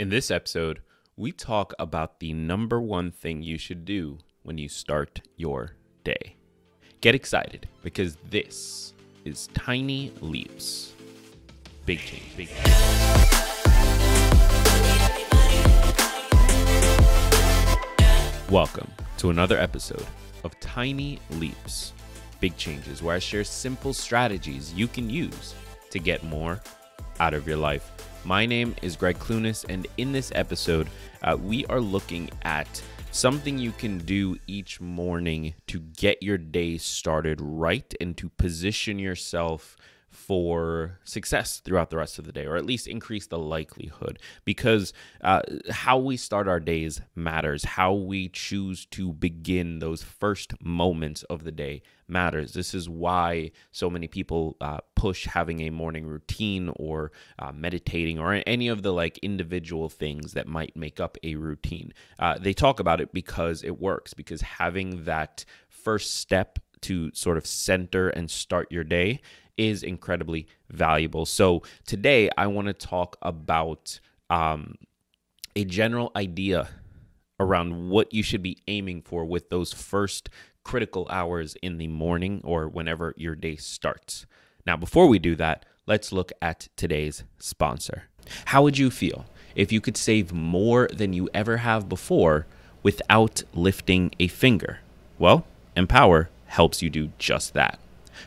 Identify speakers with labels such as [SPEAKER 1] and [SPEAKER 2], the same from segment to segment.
[SPEAKER 1] In this episode, we talk about the number one thing you should do when you start your day. Get excited because this is Tiny Leaps. Big change. Big change. Welcome to another episode of Tiny Leaps, Big Changes, where I share simple strategies you can use to get more out of your life. My name is Greg Clunas, and in this episode, uh, we are looking at something you can do each morning to get your day started right and to position yourself for success throughout the rest of the day, or at least increase the likelihood, because uh, how we start our days matters. How we choose to begin those first moments of the day matters. This is why so many people uh, push having a morning routine or uh, meditating or any of the like individual things that might make up a routine. Uh, they talk about it because it works, because having that first step to sort of center and start your day is incredibly valuable. So today I want to talk about um, a general idea around what you should be aiming for with those first critical hours in the morning or whenever your day starts. Now, before we do that, let's look at today's sponsor. How would you feel if you could save more than you ever have before without lifting a finger? Well, Empower helps you do just that.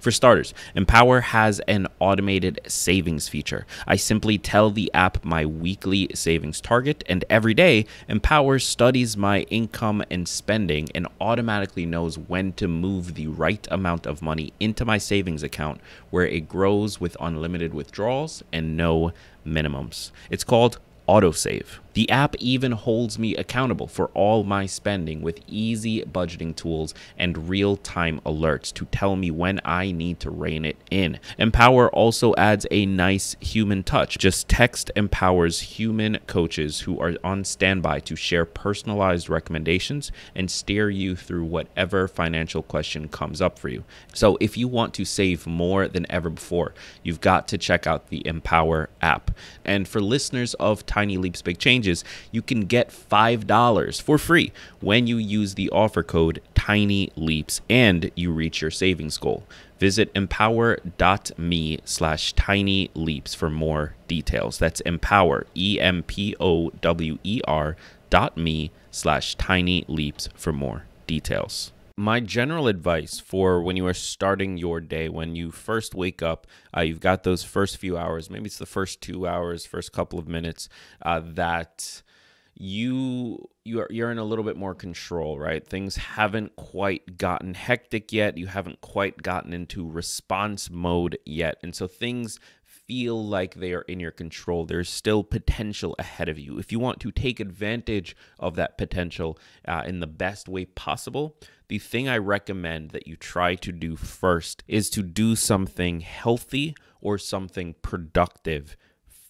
[SPEAKER 1] For starters, Empower has an automated savings feature. I simply tell the app my weekly savings target, and every day, Empower studies my income and spending and automatically knows when to move the right amount of money into my savings account where it grows with unlimited withdrawals and no minimums. It's called autosave. The app even holds me accountable for all my spending with easy budgeting tools and real time alerts to tell me when I need to rein it in. Empower also adds a nice human touch. Just text empowers human coaches who are on standby to share personalized recommendations and steer you through whatever financial question comes up for you. So if you want to save more than ever before, you've got to check out the Empower app. And for listeners of Tiny Leaps Big Changes, pages, you can get $5 for free when you use the offer code TINYLEAPS and you reach your savings goal. Visit empower.me slash tiny leaps for more details. That's empower, E M P O W E R dot me slash tiny leaps for more details my general advice for when you are starting your day, when you first wake up, uh, you've got those first few hours, maybe it's the first two hours, first couple of minutes, uh, that you you're you're in a little bit more control, right? Things haven't quite gotten hectic yet. You haven't quite gotten into response mode yet. And so things feel like they are in your control. There's still potential ahead of you. If you want to take advantage of that potential uh, in the best way possible, the thing I recommend that you try to do first is to do something healthy or something productive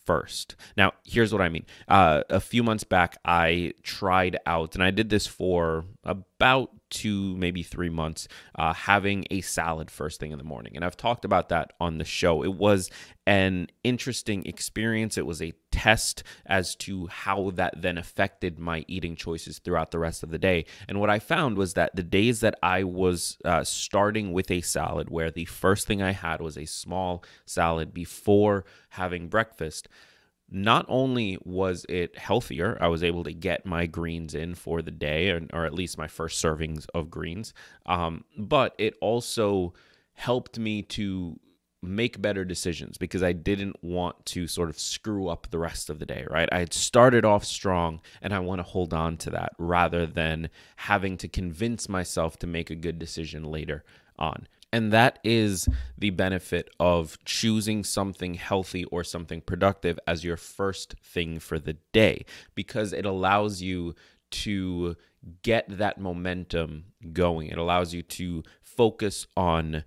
[SPEAKER 1] first. Now, here's what I mean. Uh, a few months back, I tried out, and I did this for about two, maybe three months, uh, having a salad first thing in the morning. And I've talked about that on the show. It was an interesting experience. It was a test as to how that then affected my eating choices throughout the rest of the day. And what I found was that the days that I was uh, starting with a salad, where the first thing I had was a small salad before having breakfast, not only was it healthier, I was able to get my greens in for the day, or, or at least my first servings of greens, um, but it also helped me to make better decisions because I didn't want to sort of screw up the rest of the day, right? I had started off strong and I want to hold on to that rather than having to convince myself to make a good decision later on. And that is the benefit of choosing something healthy or something productive as your first thing for the day because it allows you to get that momentum going. It allows you to focus on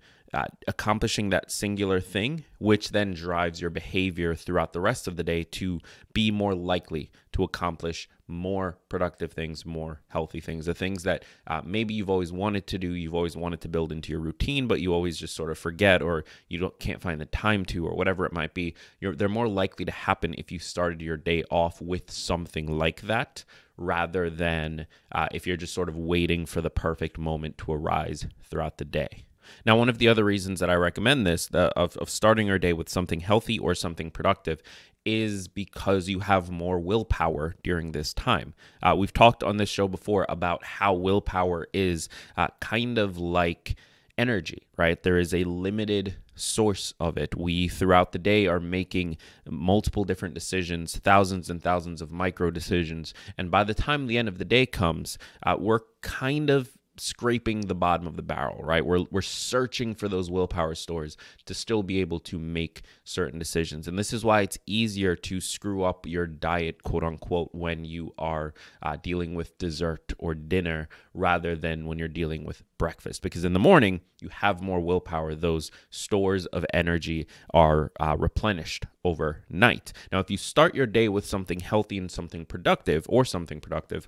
[SPEAKER 1] accomplishing that singular thing, which then drives your behavior throughout the rest of the day to be more likely to accomplish more productive things, more healthy things, the things that uh, maybe you've always wanted to do, you've always wanted to build into your routine, but you always just sort of forget or you don't can't find the time to, or whatever it might be. You're, they're more likely to happen if you started your day off with something like that rather than uh, if you're just sort of waiting for the perfect moment to arise throughout the day. Now, one of the other reasons that I recommend this the, of, of starting your day with something healthy or something productive is because you have more willpower during this time. Uh, we've talked on this show before about how willpower is uh, kind of like energy, right? There is a limited source of it. We throughout the day are making multiple different decisions, thousands and thousands of micro decisions. And by the time the end of the day comes, uh, we're kind of scraping the bottom of the barrel, right? We're we're searching for those willpower stores to still be able to make certain decisions. And this is why it's easier to screw up your diet, quote unquote, when you are uh, dealing with dessert or dinner rather than when you're dealing with breakfast. Because in the morning, you have more willpower. Those stores of energy are uh, replenished overnight. Now, if you start your day with something healthy and something productive or something productive,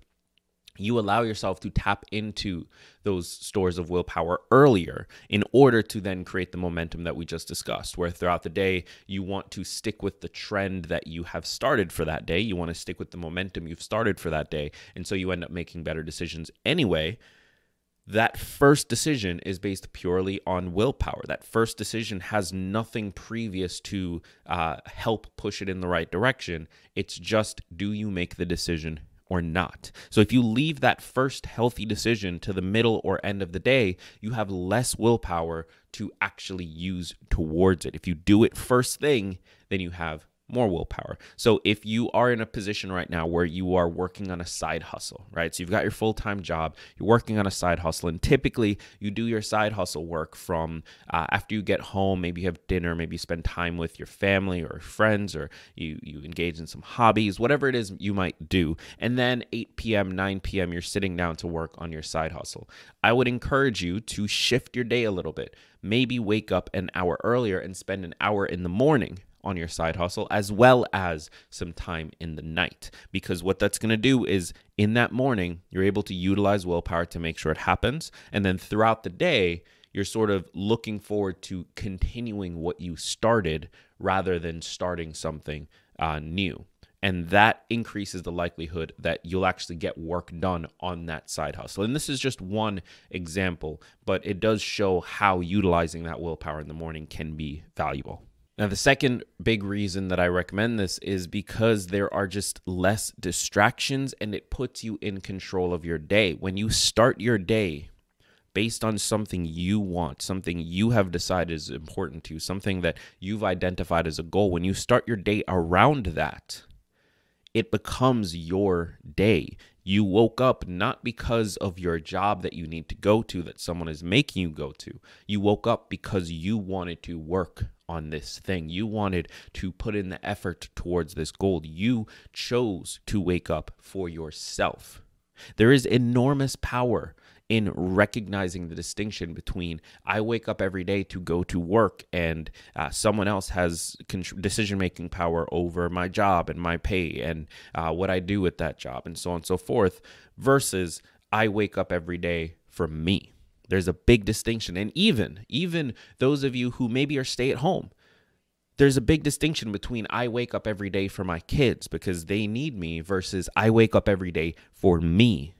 [SPEAKER 1] you allow yourself to tap into those stores of willpower earlier in order to then create the momentum that we just discussed, where throughout the day, you want to stick with the trend that you have started for that day. You want to stick with the momentum you've started for that day. And so you end up making better decisions anyway. That first decision is based purely on willpower. That first decision has nothing previous to uh, help push it in the right direction. It's just do you make the decision or not. So if you leave that first healthy decision to the middle or end of the day, you have less willpower to actually use towards it. If you do it first thing, then you have more willpower. So if you are in a position right now where you are working on a side hustle, right? So you've got your full-time job, you're working on a side hustle, and typically you do your side hustle work from uh, after you get home. Maybe you have dinner, maybe you spend time with your family or friends, or you you engage in some hobbies, whatever it is you might do. And then 8 p.m., 9 p.m., you're sitting down to work on your side hustle. I would encourage you to shift your day a little bit. Maybe wake up an hour earlier and spend an hour in the morning on your side hustle as well as some time in the night. Because what that's going to do is in that morning, you're able to utilize willpower to make sure it happens. And then throughout the day, you're sort of looking forward to continuing what you started rather than starting something uh, new. And that increases the likelihood that you'll actually get work done on that side hustle. And this is just one example, but it does show how utilizing that willpower in the morning can be valuable. Now, the second big reason that I recommend this is because there are just less distractions and it puts you in control of your day. When you start your day based on something you want, something you have decided is important to you, something that you've identified as a goal, when you start your day around that, it becomes your day. You woke up not because of your job that you need to go to, that someone is making you go to. You woke up because you wanted to work on this thing. You wanted to put in the effort towards this goal. You chose to wake up for yourself. There is enormous power in recognizing the distinction between I wake up every day to go to work and uh, someone else has decision making power over my job and my pay and uh, what I do with that job and so on and so forth, versus I wake up every day for me. There's a big distinction. And even, even those of you who maybe are stay at home, there's a big distinction between I wake up every day for my kids because they need me versus I wake up every day for me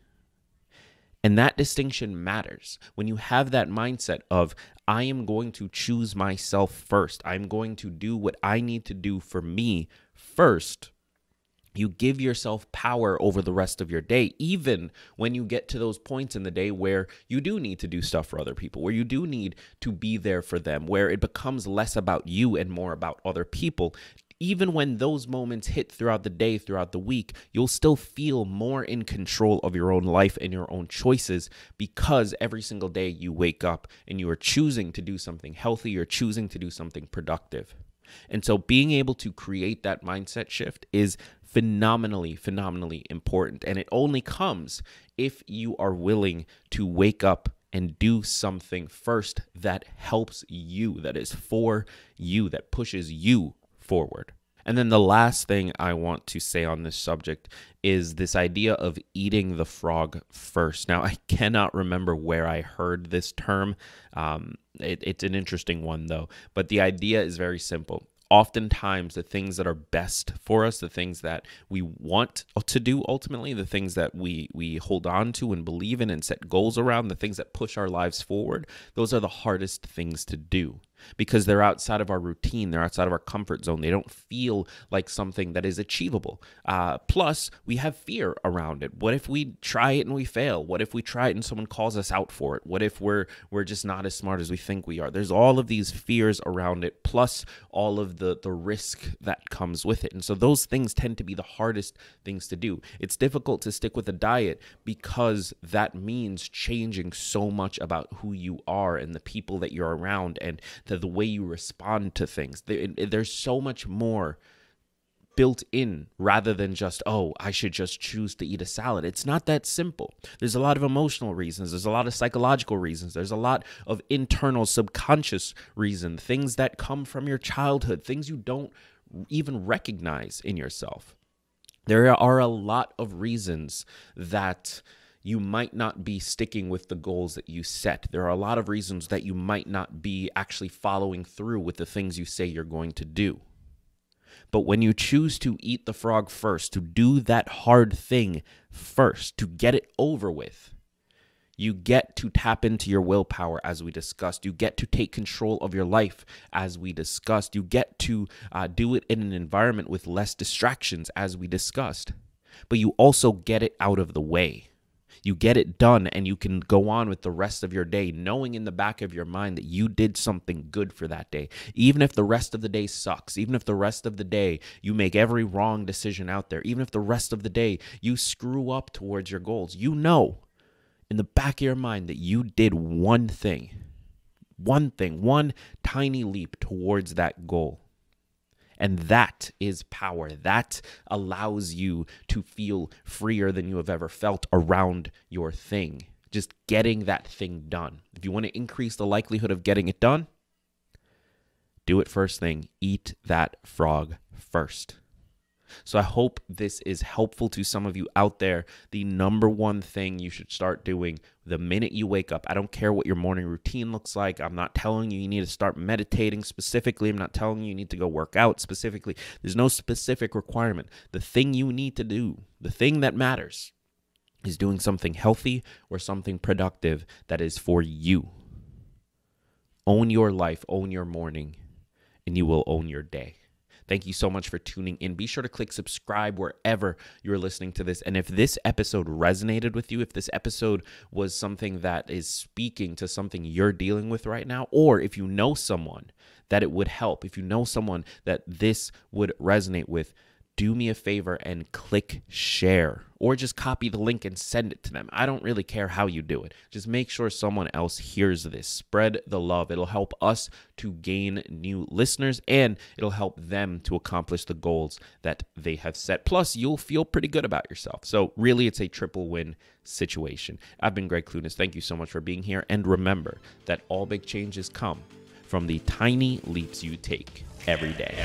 [SPEAKER 1] and that distinction matters. When you have that mindset of, I am going to choose myself first, I'm going to do what I need to do for me first, you give yourself power over the rest of your day, even when you get to those points in the day where you do need to do stuff for other people, where you do need to be there for them, where it becomes less about you and more about other people even when those moments hit throughout the day, throughout the week, you'll still feel more in control of your own life and your own choices because every single day you wake up and you are choosing to do something healthy, you're choosing to do something productive. And so being able to create that mindset shift is phenomenally, phenomenally important. And it only comes if you are willing to wake up and do something first that helps you, that is for you, that pushes you forward. And then the last thing I want to say on this subject is this idea of eating the frog first. Now, I cannot remember where I heard this term. Um, it, it's an interesting one, though. But the idea is very simple. Oftentimes, the things that are best for us, the things that we want to do ultimately, the things that we, we hold on to and believe in and set goals around, the things that push our lives forward, those are the hardest things to do because they're outside of our routine, they're outside of our comfort zone. They don't feel like something that is achievable. Uh, plus, we have fear around it. What if we try it and we fail? What if we try it and someone calls us out for it? What if we're we're just not as smart as we think we are? There's all of these fears around it, plus all of the the risk that comes with it. And so those things tend to be the hardest things to do. It's difficult to stick with a diet because that means changing so much about who you are and the people that you're around and the to the way you respond to things. there's so much more built in rather than just, oh, I should just choose to eat a salad. It's not that simple. There's a lot of emotional reasons, there's a lot of psychological reasons, there's a lot of internal subconscious reason, things that come from your childhood, things you don't even recognize in yourself. There are a lot of reasons that you might not be sticking with the goals that you set. There are a lot of reasons that you might not be actually following through with the things you say you're going to do. But when you choose to eat the frog first, to do that hard thing first, to get it over with, you get to tap into your willpower, as we discussed. You get to take control of your life, as we discussed. You get to uh, do it in an environment with less distractions, as we discussed. But you also get it out of the way you get it done and you can go on with the rest of your day knowing in the back of your mind that you did something good for that day. Even if the rest of the day sucks, even if the rest of the day you make every wrong decision out there, even if the rest of the day you screw up towards your goals, you know in the back of your mind that you did one thing, one thing, one tiny leap towards that goal. And that is power. That allows you to feel freer than you have ever felt around your thing. Just getting that thing done. If you want to increase the likelihood of getting it done, do it first thing. Eat that frog first. So I hope this is helpful to some of you out there. The number one thing you should start doing the minute you wake up, I don't care what your morning routine looks like. I'm not telling you you need to start meditating specifically. I'm not telling you you need to go work out specifically. There's no specific requirement. The thing you need to do, the thing that matters, is doing something healthy or something productive that is for you. Own your life, own your morning, and you will own your day. Thank you so much for tuning in. Be sure to click subscribe wherever you're listening to this. And if this episode resonated with you, if this episode was something that is speaking to something you're dealing with right now, or if you know someone that it would help, if you know someone that this would resonate with, do me a favor and click share or just copy the link and send it to them. I don't really care how you do it. Just make sure someone else hears this. Spread the love. It'll help us to gain new listeners and it'll help them to accomplish the goals that they have set. Plus, you'll feel pretty good about yourself. So, really, it's a triple win situation. I've been Greg Clunas. Thank you so much for being here. And remember that all big changes come from the tiny leaps you take every day.